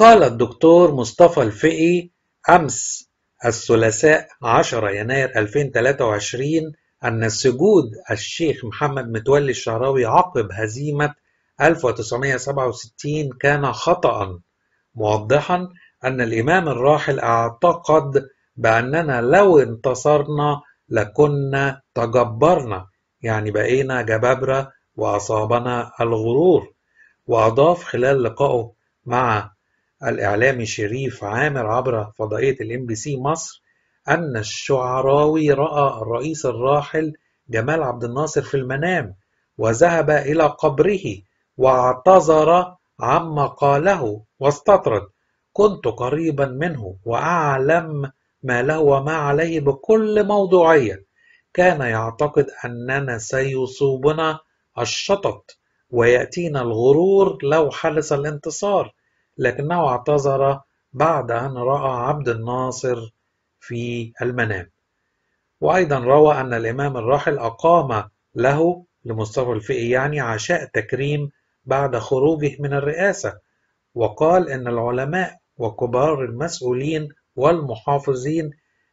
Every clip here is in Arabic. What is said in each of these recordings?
قال الدكتور مصطفى الفقي أمس الثلاثاء 10 يناير 2023 أن سجود الشيخ محمد متولي الشعراوي عقب هزيمة 1967 كان خطأ موضحا أن الإمام الراحل اعتقد بأننا لو انتصرنا لكنا تجبرنا يعني بقينا جبابرة وأصابنا الغرور وأضاف خلال لقائه مع الإعلامي شريف عامر عبر فضائية الام بي سي مصر أن الشعراوي رأى الرئيس الراحل جمال عبد الناصر في المنام وذهب إلى قبره واعتذر عما قاله واستطرد كنت قريبا منه وأعلم ما له وما عليه بكل موضوعية كان يعتقد أننا سيصوبنا الشطط ويأتينا الغرور لو حدث الانتصار لكنه اعتذر بعد أن رأى عبد الناصر في المنام وأيضا روى أن الإمام الراحل أقام له لمصطفى الفقي يعني عشاء تكريم بعد خروجه من الرئاسة وقال إن العلماء وكبار المسؤولين والمحافظين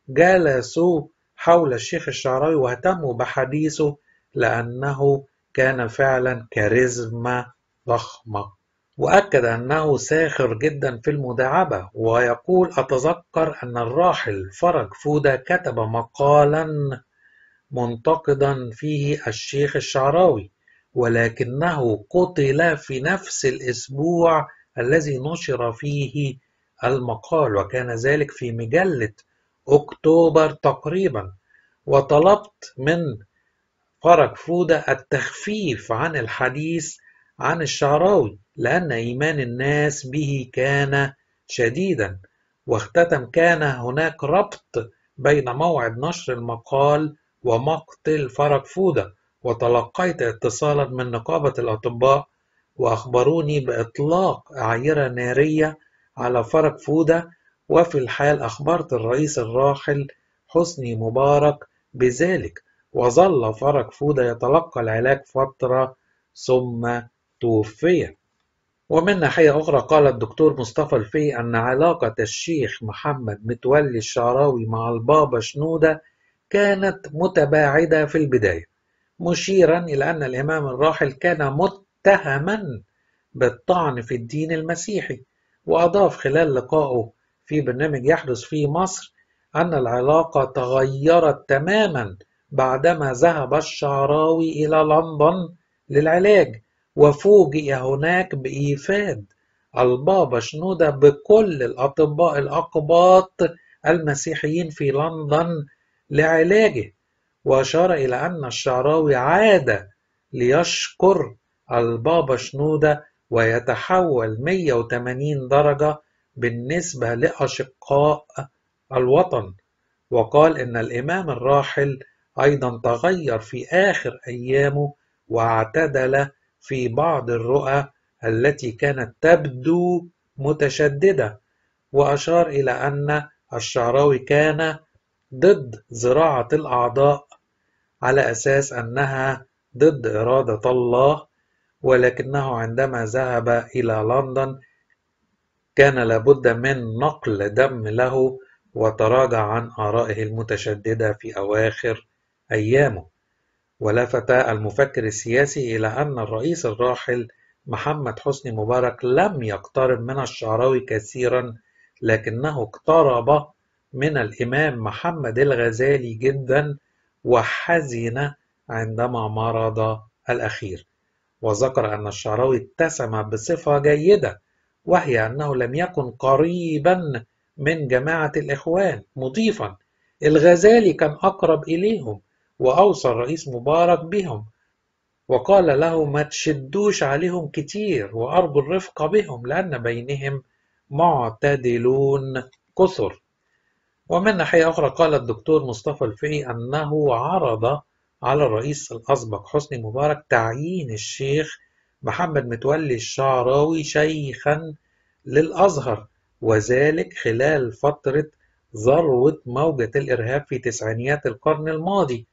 جلسوا حول الشيخ الشعراوي واهتموا بحديثه لأنه كان فعلا كاريزما ضخمة وأكد أنه ساخر جدا في المداعبة ويقول أتذكر أن الراحل فرج فودة كتب مقالا منتقدا فيه الشيخ الشعراوي ولكنه قتل في نفس الأسبوع الذي نشر فيه المقال وكان ذلك في مجلة أكتوبر تقريبا وطلبت من فرج فودة التخفيف عن الحديث عن الشعراوي لأن إيمان الناس به كان شديدا واختتم كان هناك ربط بين موعد نشر المقال ومقتل فرج فودة وتلقيت اتصالا من نقابة الأطباء وأخبروني بإطلاق أعيرة نارية على فرج فودة وفي الحال أخبرت الرئيس الراحل حسني مبارك بذلك وظل فرج فودة يتلقى العلاج فترة ثم توفي ومن ناحية أخرى قال الدكتور مصطفى الفي أن علاقة الشيخ محمد متولي الشعراوي مع البابا شنودة كانت متباعدة في البداية مشيرا إلى أن الإمام الراحل كان متهما بالطعن في الدين المسيحي وأضاف خلال لقائه في برنامج يحدث في مصر أن العلاقة تغيرت تماما بعدما ذهب الشعراوي إلى لندن للعلاج وفوجئ هناك بإيفاد البابا شنودة بكل الأطباء الأقباط المسيحيين في لندن لعلاجه وأشار إلى أن الشعراوي عاد ليشكر البابا شنودة ويتحول 180 درجة بالنسبة لأشقاء الوطن وقال إن الإمام الراحل أيضا تغير في آخر أيامه واعتدل في بعض الرؤى التي كانت تبدو متشددة وأشار إلى أن الشعراوي كان ضد زراعة الأعضاء على أساس أنها ضد إرادة الله ولكنه عندما ذهب إلى لندن كان لابد من نقل دم له وتراجع عن آرائه المتشددة في أواخر أيامه ولفت المفكر السياسي إلى أن الرئيس الراحل محمد حسني مبارك لم يقترب من الشعراوي كثيرا لكنه اقترب من الإمام محمد الغزالي جدا وحزن عندما مرض الأخير وذكر أن الشعراوي اتسم بصفة جيدة وهي أنه لم يكن قريبا من جماعة الإخوان مضيفا الغزالي كان أقرب إليهم وأوصى الرئيس مبارك بهم وقال له ما تشدوش عليهم كتير وأرجو الرفق بهم لأن بينهم معتدلون كثر ومن ناحية أخرى قال الدكتور مصطفى الفقي أنه عرض على الرئيس الأسبق حسني مبارك تعيين الشيخ محمد متولي الشعراوي شيخا للأزهر وذلك خلال فترة ذروة موجة الإرهاب في تسعينيات القرن الماضي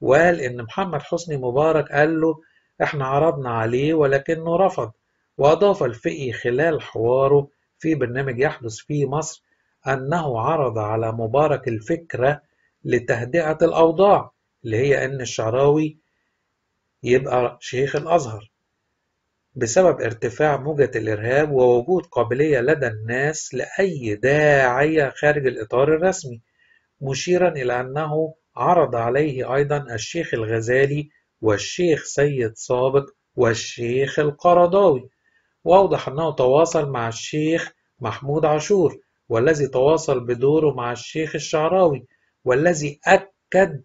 وقال إن محمد حسني مبارك قال له إحنا عرضنا عليه ولكنه رفض وأضاف الفقي خلال حواره في برنامج يحدث في مصر أنه عرض على مبارك الفكرة لتهدئة الأوضاع اللي هي أن الشعراوي يبقى شيخ الأزهر بسبب ارتفاع موجة الإرهاب ووجود قابلية لدى الناس لأي داعية خارج الإطار الرسمي مشيرا إلى أنه عرض عليه أيضا الشيخ الغزالي والشيخ سيد سابق والشيخ القرضاوي وأوضح أنه تواصل مع الشيخ محمود عاشور والذي تواصل بدوره مع الشيخ الشعراوي والذي أكد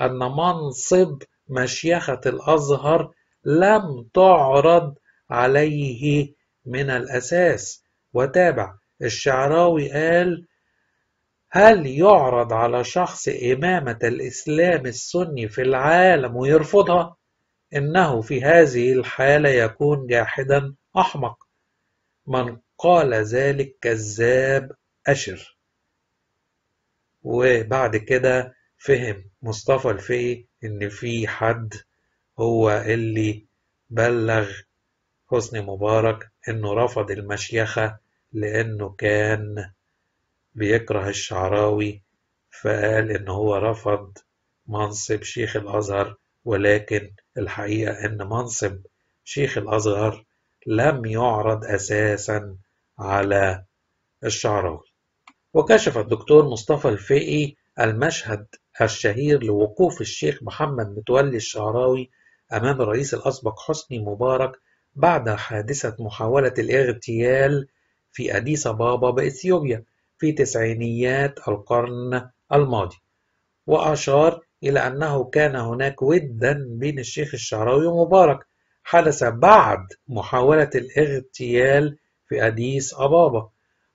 أن منصب مشيخة الأزهر لم تعرض عليه من الأساس وتابع الشعراوي قال هل يعرض على شخص إمامة الإسلام السني في العالم ويرفضها؟ إنه في هذه الحالة يكون جاحدا أحمق من قال ذلك كذاب أشر وبعد كده فهم مصطفى الفقي إن في حد هو اللي بلغ حسني مبارك إنه رفض المشيخة لأنه كان بيكره الشعراوي فقال إن هو رفض منصب شيخ الأزهر ولكن الحقيقة إن منصب شيخ الأزهر لم يعرض أساسا على الشعراوي وكشف الدكتور مصطفى الفقي المشهد الشهير لوقوف الشيخ محمد متولي الشعراوي أمام الرئيس الأسبق حسني مبارك بعد حادثة محاولة الاغتيال في أديس بابا بإثيوبيا في تسعينيات القرن الماضي وأشار إلى أنه كان هناك ودا بين الشيخ الشعراوي ومبارك حدث بعد محاولة الاغتيال في أديس أبابا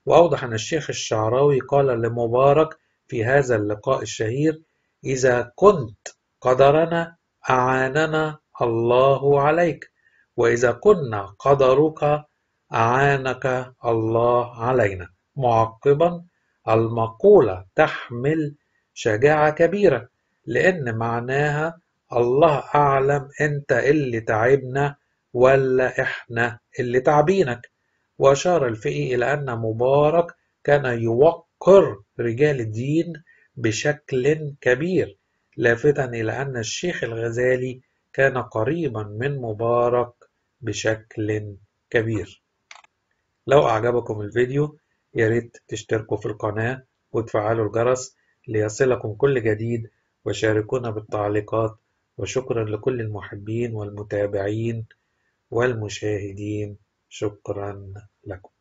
وأوضح أن الشيخ الشعراوي قال لمبارك في هذا اللقاء الشهير إذا كنت قدرنا أعاننا الله عليك وإذا كنا قدرك أعانك الله علينا معقبا المقولة تحمل شجاعة كبيرة لأن معناها الله أعلم أنت اللي تعبنا ولا إحنا اللي تعبينك وأشار الفقيه إلى أن مبارك كان يوقر رجال الدين بشكل كبير لافتا إلى أن الشيخ الغزالي كان قريبا من مبارك بشكل كبير لو أعجبكم الفيديو ياريت تشتركوا في القناة وتفعلوا الجرس ليصلكم كل جديد وشاركونا بالتعليقات وشكرا لكل المحبين والمتابعين والمشاهدين شكرا لكم